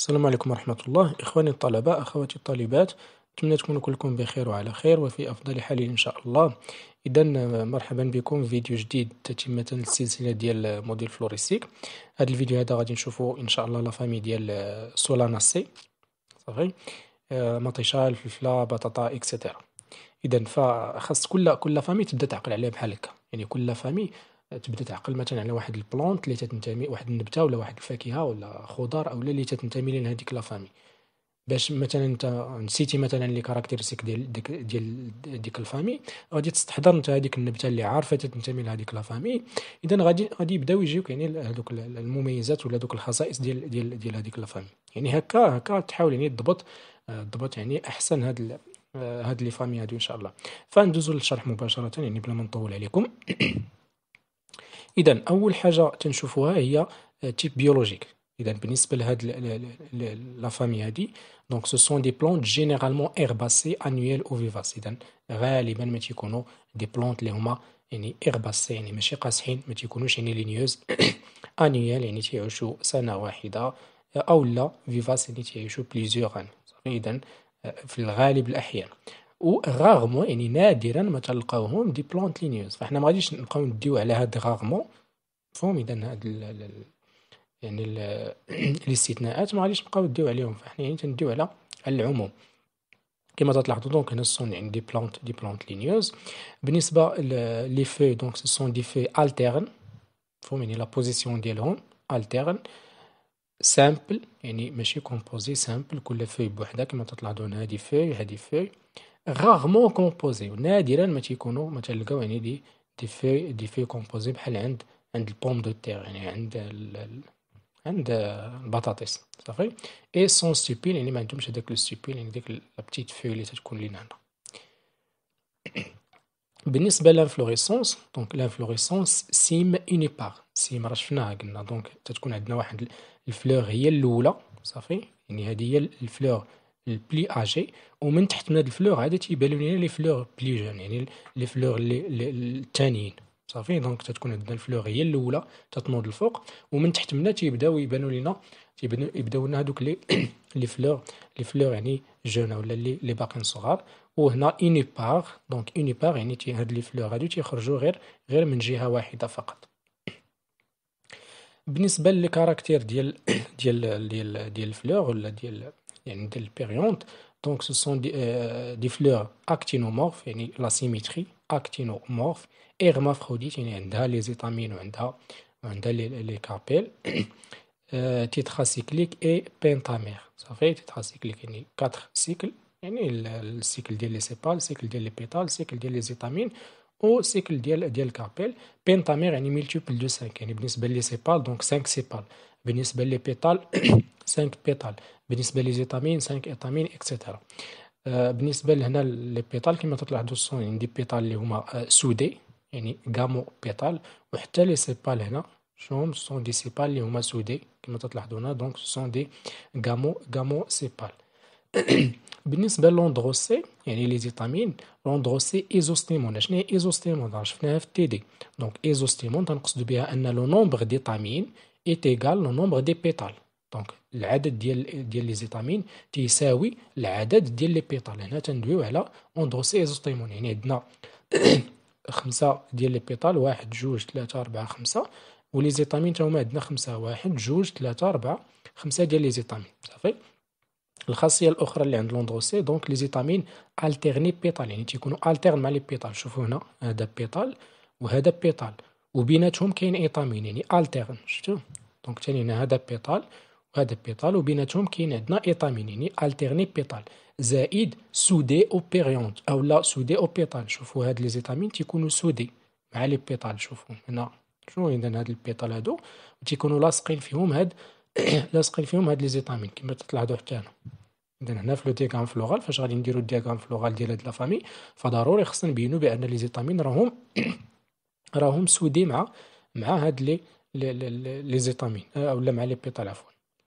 السلام عليكم ورحمة الله إخواني الطلبة أخواتي الطالبات أتمنى تكونوا كلكم بخير وعلى خير وفي أفضل حال إن شاء الله إذا مرحبا بكم في فيديو جديد تتمة للسلسلة ديال موديل فلوريستيك هذا الفيديو هذا غادي نشوفوا إن شاء الله لافامي ديال سولا سي صافي آه، مطيشة الفلفلة بطاطا إكسيتيرا إذا فخاص كل كل فامي تبدا تعقل عليها بحال هكا يعني كل فامي تبدا تعقل مثلا على واحد البلونت اللي تتنتمي واحد النبته ولا واحد الفاكهه ولا خضار او اللي تتنتمي لها ديك لافامي باش مثلا انت نسيتي مثلا لي كاركتيرستيك ديال ديك ديال ديك الفامي غادي تستحضر انت هذيك النبته اللي عارفه تنتمي لهذيك لافامي اذا غادي غادي يبداو يجيوك يعني هذوك المميزات ولا دوك الخصائص ديال ديال ديال هذيك لافامي يعني هكا هكا تحاول يعني تضبط تضبط يعني احسن هاد هاد لي فامي هادو ان شاء الله فندوزو للشرح مباشره يعني بلا ما نطول عليكم اذا اول حاجه تنشوفوها هي تيب بيولوجيك اذا بالنسبه لهاد لا فامي هادي دونك سو سون دي بلونت جينيرالمون ايرباسي انويل او فيفاس اذا غالبا ما تيكونوا دي بلونت اللي هما يعني ايرباسي يعني ماشي قاسحين ما تيكونوش يعني لينيوز انويل يعني تيعيشوا سنه واحده آه، او لا فيفاس يعني تيعيشوا بليزيوغ ان اذا في الغالب الاحيان وغاغمون يعني نادرا ما تلقاوهم دي بلونت لينيوز فاحنا ما غاديش نبقاو نديو على هاد غاغمون مفهوم اذا هاد الـ الـ يعني ال الاستثناءات ما غاديش نبقاو نديو عليهم فاحنا يعني تنديو على العموم كما تلاحظوا دونك هنا سون يعني دي بلونت دي بلونت لينيوز بالنسبه لي في دونك سو سون دي في التيرن مفهوم يعني لا بوزيسيون ديالهم التيرن سامبل يعني ماشي كومبوزي سامبل كل في بوحدها كما تلاحظون هذه في هذه في غاغمون كومبوزي نادرا ما تيكونوا ما تلقاو يعني دي دي في دي في كومبوزي بحال عند عند البوم دو تيغ يعني عند ال... عند البطاطس صافي اي سون ستيبيل يعني ما عندهمش هذاك لو ستيبيل يعني ديك لا بتيت فيو اللي تتكون لينا هنا بالنسبه لانفلوريسونس دونك لانفلوريسونس سيم اوني باغ سيم راه شفناها قلنا دونك تتكون عندنا واحد الفلور هي الاولى صافي يعني هذه هي الفلور البلي اجي ومن تحت من هاد الفلور هذا تيبانوا لينا لي فلور بلي جون يعني لي فلور الثانيين صافي دونك تتكون عندنا الفلور هي الاولى تتنوض الفوق ومن تحت منها تيبداو يبانوا لينا يبداو لنا هذوك لي لي فلور لي فلور يعني جون ولا لي لي باقيين صغار وهنا اوني بار دونك اوني بار يعني تي هاد لي فلور هادو تيخرجوا غير غير من جهه واحده فقط بالنسبه للكاركتير ديال ديال ديال ديال الفلور ولا ديال donc ce sont des, euh, fleurs actinomorphes la symétrie actinomorphe hermaphrodite les étamines les, les carpels euh, et pentamère ça fait tétracyclique quatre cycles le cycle des sépales le cycle des pétales le cycle des étamines le cycle des carpels pentamère est multiple de 5 a les sépales donc 5 sépales بالنسبه les pétales 5 pétales. 5 étamines, etc. Bénisbel est étamine. Les pétales sont euh, soudés. Les pétales sont gamo-pétales. Les cépales sont soudés. Ce sont des gamo-cépales. Bénisbel est endrossé. Il y a des étamines. Il y a des isostéromones. Je suis un isostéromone. Je suis un FTD. Donc, l'isostéromone, le nombre d'étamines est égal au nombre des pétales. دونك العدد ديال ديال لي زيتامين تيساوي العدد ديال لي بيطال هنا تندويو على اندروسيزوستيمون يعني عندنا خمسة ديال لي بيطال واحد جوج ثلاثة أربعة خمسة ولي زيتامين تاهما عندنا خمسة واحد جوج ثلاثة أربعة خمسة ديال لي زيتامين صافي الخاصيه الاخرى اللي عند لوندروسي دونك لي زيتامين التيرني بيطال يعني تيكونوا التيرن مع لي بيطال شوفوا هنا هذا بيطال وهذا بيطال وبيناتهم كاين ايطامين يعني التيرن شفتوا دونك ثاني هنا هذا بيطال وهذا بيطال وبيناتهم كاين عندنا ايتامينيني التيرني بيطال زائد سودي بيريونت او لا سودي اوبيطال شوفوا هاد لي زيتامين تيكونوا سودي مع لي بيطال شوفوا هنا شنو اذا هاد البيطال هادو تيكونوا لاصقين فيهم هاد لاصقين فيهم هاد لي زيتامين كما تلاحظوا حتى هنا اذا هنا في لو ديغام فلوغال فاش غادي نديرو الديغام فلوغال ديال هاد لافامي فضروري خصنا نبينو بان لي زيتامين راهم راهم سودي مع مع هاد لي لي زيتامين اولا مع لي بيطال عفوا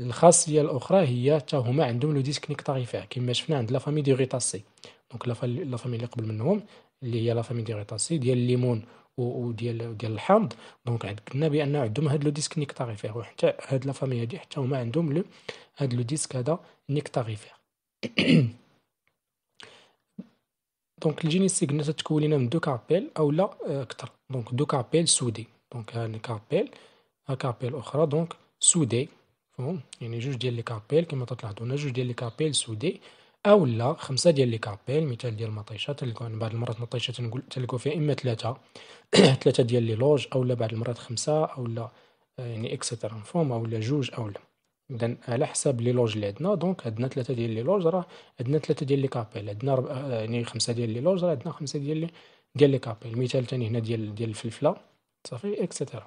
الخاصيه الاخرى هي تا هما عندهم لو ديسك نيكتاريفير كما شفنا عند لا فامي دي غيتاسي دونك لا فامي اللي قبل منهم اللي هي لا فامي دي غيتاسي ديال الليمون وديال ديال الحامض دونك عندنا بان عندهم هاد لو ديسك نيكتاريفير وحتى هاد لا فامي هادي حتى هما عندهم لو هاد لو ديسك هذا نيكتاريفير دونك الجينيس سيغنات تكون لينا من دو كابيل اولا اكثر آه، دونك دو كابيل سودي دونك هاد كابيل ها كابيل اخرى دونك سودي فهم يعني جوج ديال لي كابيل كما تلاحظوا هنا جوج ديال لي كابيل سودي او لا خمسه ديال لي كابيل مثال ديال مطيشه تلقى يعني بعض المرات مطيشه تنقول تلقوا فيها اما ثلاثه ثلاثه ديال لي لوج او لا بعض المرات خمسه او لا آه، يعني اكسترا فهم او لا جوج او لا اذا على حساب لي لوج اللي عندنا دونك عندنا ثلاثه ديال لي لوج راه عندنا ثلاثه ديال لي كابيل عندنا رب... آه، يعني خمسه ديال لي لوج راه عندنا خمسه ديال لي ديال لي كابيل مثال ثاني هنا ديال ديال الفلفله صافي اكسترا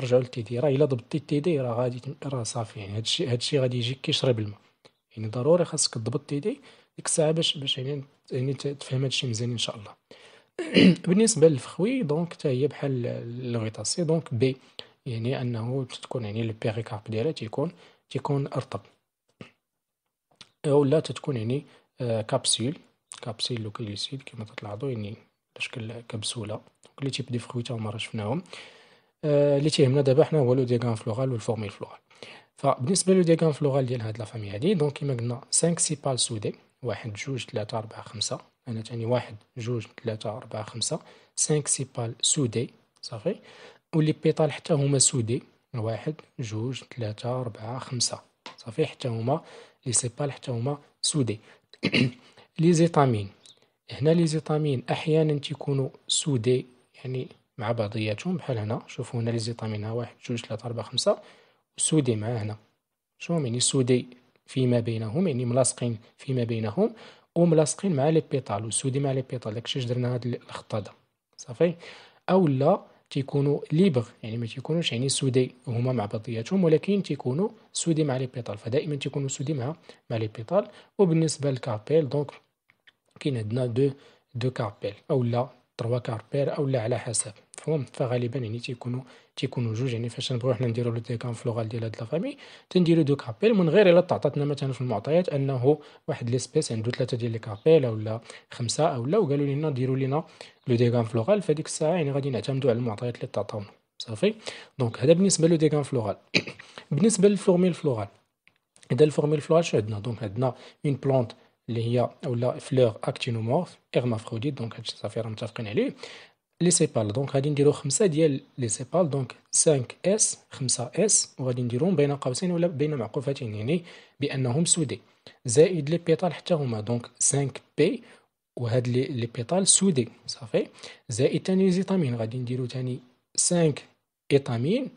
رجعوا للتي دي راه الا ضبطتي التي دي راه غادي راه صافي يعني هادشي هادشي غادي يجيك كيشرب الماء يعني ضروري خاصك تضبط التي دي ديك الساعه باش باش يعني يعني تفهم هادشي مزيان ان شاء الله بالنسبه للفخوي دونك حتى هي بحال الغيطاسي دونك بي يعني انه تكون يعني البيريكارب ديالها تيكون تيكون ارطب ولا تتكون يعني كابسول آه، كابسول لوكليسيد كما تلاحظوا يعني بشكل كبسوله كل تيب دي فخوي تا هما شفناهم آه، اللي تيهمنا دابا حنا هو لو ديغان فلورال والفورميل فلورال فبالنسبه لو ديغان فلورال ديال هاد لا فامي هادي دونك كيما قلنا 5 سيبال سودي واحد جوج 3 أربعة خمسة أنا تاني واحد جوج 3 أربعة خمسة 5 سيبال سودي صافي واللي بيطال حتى هما سودي واحد جوج 3 أربعة خمسة صافي حتى هما لي سيبال حتى هما سودي لي زيتامين هنا لي زيتامين أحيانا تيكونوا سودي يعني مع بعضياتهم بحال هنا شوفوا هنا لي زيتامين ها واحد جوج ثلاثة أربعة خمسة سودي مع هنا شنو يعني سودي فيما بينهم يعني ملاصقين فيما بينهم وملاصقين مع لي بيطال سودي مع لي بيطال داكشي درنا هاد الخط هذا صافي او لا تيكونوا ليبر يعني ما تيكونوش يعني سودي هما مع بعضياتهم ولكن تيكونوا سودي مع لي بيطال فدائما تيكونوا سودي مع مع لي بيطال وبالنسبه للكابيل دونك كاين عندنا دو دو كابيل او لا تروا كاربير او لا على حسب مفهوم فغالبا يعني تيكونوا تيكونوا جوج يعني فاش نبغيو حنا نديرو لو في لوغال ديال هاد لافامي تنديرو دو كابيل من غير الا تعطاتنا مثلا في المعطيات انه واحد ليسبيس عنده ثلاثه ديال لي كابيل ولا خمسه اولا وقالوا لنا ديروا لنا لو في لوغال فديك الساعه يعني غادي نعتمدوا على المعطيات اللي تعطاونا صافي دونك هذا بالنسبه لو في لوغال بالنسبه للفورميل لوغال اذا الفورميل لوغال شنو عندنا دونك عندنا اون بلونت اللي هي اولا فلور اكتينومورف اغمافروديت دونك هادشي صافي راه متفقين عليه لي سيبال دونك غادي نديرو خمسة ديال لي سيبال دونك 5 اس 5 اس وغادي نديرهم بين قوسين ولا بين معقوفتين يعني بانهم سودي زائد لي بيطال حتى هما دونك 5 بي وهاد لي لي بيطال سودي صافي زائد تاني لي زيتامين غادي نديرو تاني 5 ايتامين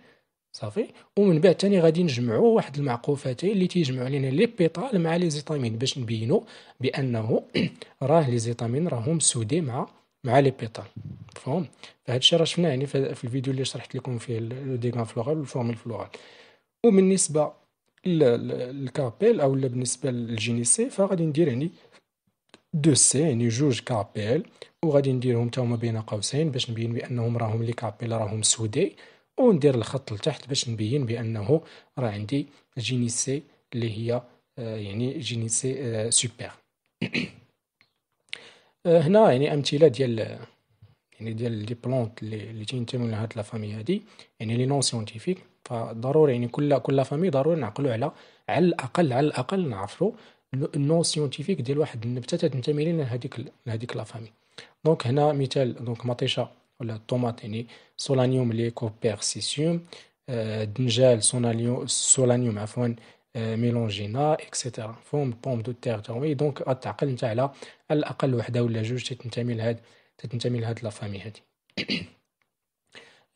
صافي ومن بعد تاني غادي نجمعو واحد المعقوفتين اللي تيجمعو لينا لي بيطال مع لي زيتامين باش نبينو بانه راه لي زيتامين راهم سودي مع مع لي بيتال مفهوم فهاد الشيء راه شفناه يعني في الفيديو اللي شرحت لكم فيه لو ديغان فلورال والفورمول فلورال وبالنسبه للكابيل او بالنسبه للجينيسي فغادي ندير يعني دو سي يعني جوج كابيل وغادي نديرهم تا بين قوسين باش نبين بانهم راهم لي كابيل راهم سودي وندير الخط لتحت باش نبين بانه راه عندي جينيسي اللي هي آه، يعني جينيسي آه، سوبر آه، هنا يعني امثله ديال يعني ديال لي بلونت اللي تينتموا لهاد لا فامي هادي يعني لي نون سيونتيفيك فضروري يعني كل كل فامي ضروري نعقلوا على على الاقل على الاقل نعرفوا النون سيونتيفيك ديال واحد النبته تنتمي لنا هذيك هذيك لا فامي دونك هنا مثال دونك مطيشه ولا الطوماط يعني سولانيوم لي كوبيرسيسيوم الدنجال آه، سولانيوم عفوا آه، ميلونجينا اكسيتيرا فهم بوم دو تيريتوري دونك التعقل نتاع على الاقل وحده ولا جوج تتنتمي لهاد تتنتمي لهاد لافامي هادي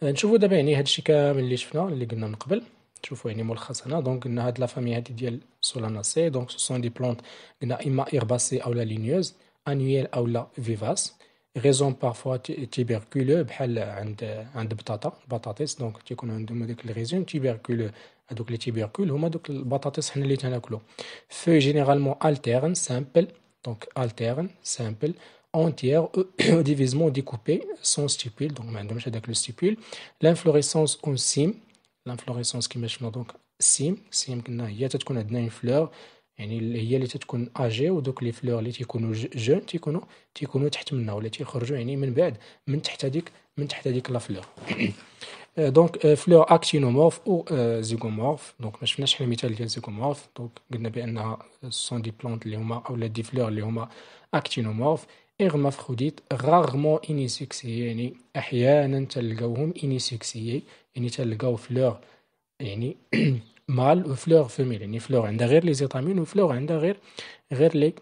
آه، نشوفوا دابا يعني هادشي كامل اللي شفنا اللي قلنا من قبل تشوفوا يعني ملخصنا دونك قلنا هاد لافامي هادي ديال سولاناسي دونك سو سون دي بلونت قلنا اما ايرباسي او لا لينيوز انويل او لا فيفاس غيزون بارفوا تيبركولو بحال عند عند بطاطا بطاطس دونك تيكون عندهم هداك الغيزون تيبركولو Les tubercules, donc les donc البطاطس simple, اللي تناكلو في divisement découpées sans stipules. donc maintenant le stipule l'inflorescence en cime l'inflorescence qui est donc cime qui fleur et donc les fleurs qui sont jeunes la fleur دونك فلور اكتينومورف او زيغومورف دونك ما شفناش حنا مثال ديال زيغومورف دونك قلنا بانها سون دي بلونت اللي هما اولا دي فلور اللي هما اكتينومورف اغمافروديت غارمون انيسيكسي يعني احيانا تلقاوهم انيسيكسي يعني تلقاو فلور يعني مال وفلور فيميل يعني فلور عندها غير لي زيتامين وفلور عندها غير غير لي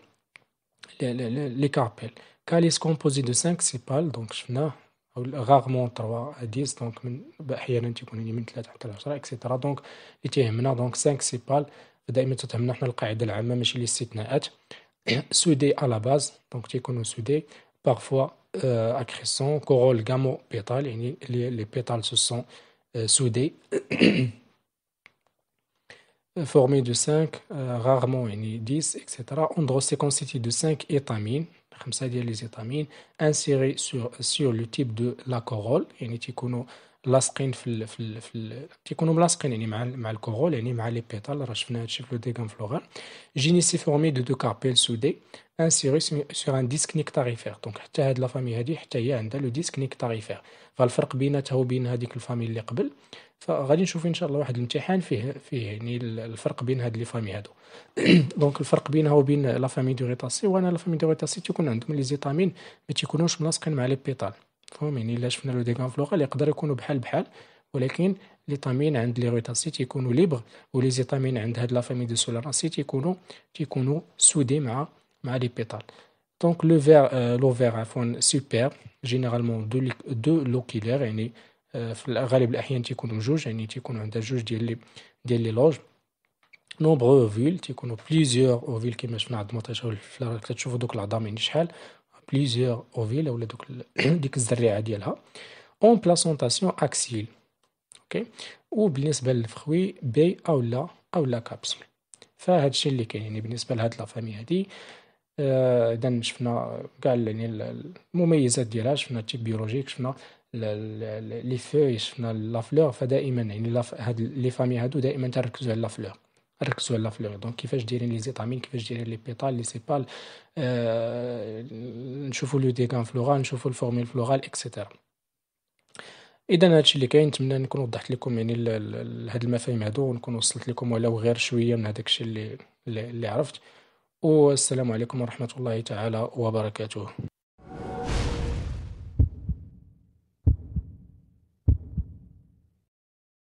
لي كابيل كاليس كومبوزي دو 5 سيبال دونك شفناه rarement 3 à 10, donc on il a 3 à etc. Donc, il y 5, c'est que nous à la base, donc, parfois, à euh, cresson, gamma, pétales, les pétales se sont euh, soudés. Formé de 5, euh, rarement, 10, etc. On trouve de 5 étamines, خمسة ديال لي زيتامين انسيري سور سور لو تيب دو لاكورول يعني تيكونوا لاصقين في ال في في تيكونوا ملاصقين يعني مع مع الكورول يعني مع لي بيتال راه شفنا هادشي في لو جيني فلوغان فورمي دو دو كاربيل سودي انسيغي سور ان ديسك نيكتاريفير دونك حتى هاد لا فامي هادي حتى هي عندها لو ديسك نيكتاريفير فالفرق بيناتها وبين هذيك الفامي اللي قبل فغادي نشوف ان شاء الله واحد الامتحان فيه فيه يعني الفرق بين هاد لي فامي هادو دونك الفرق بينها وبين لا فامي دو ريتاسي وانا لا فامي دو ريتاسي تيكون عندهم لي زيتامين ما تيكونوش ملاصقين مع لي بيطال فهم يعني الا شفنا لو ديغان فلوغال يقدر يكونوا بحال بحال ولكن ليتامين عند لي ريتاسي تيكونوا ليبر ولي زيتامين عند هاد لا فامي دو سولاراسي تيكونوا تيكونوا سودي مع مع لي بيطال دونك لو فير آه، لو فير عفوا سوبر جينيرالمون دو دو لوكيلير يعني آه، في غالب الاحيان تيكونوا بجوج يعني تيكونوا عندها جوج ديال لي ديال لي لوج نومبرو فيل تيكونوا بليزيور اوفيل كيما شفنا عند مطيشه والفلا كتشوفوا دوك العظام يعني شحال بليزيور اوفيل ولا دوك ديك الزريعه ديالها اون بلاسونطاسيون اكسيل اوكي وبالنسبه للفخوي بي او لا او لا كابسول فهاد الشيء اللي كاين يعني بالنسبه لهاد لافامي هادي آه، اذا شفنا كاع يعني المميزات ديالها شفنا تيب بيولوجيك شفنا لي فوي شفنا لا فلور فدائما يعني هاد لي فامي هادو دائما تركزوا على لا فلور ركزوا على لا فلور دونك كيفاش دايرين لي زيتامين كيفاش دايرين لي بيطال لي سيبال آه، نشوفوا لو ديغان فلورال نشوفوا الفورميل فلورال اكسيتيرا اذا هادشي اللي كاين نتمنى نكون وضحت لكم يعني هاد المفاهيم هادو ونكون وصلت لكم ولو غير شويه من هذاك الشيء اللي اللي عرفت والسلام عليكم ورحمه الله تعالى وبركاته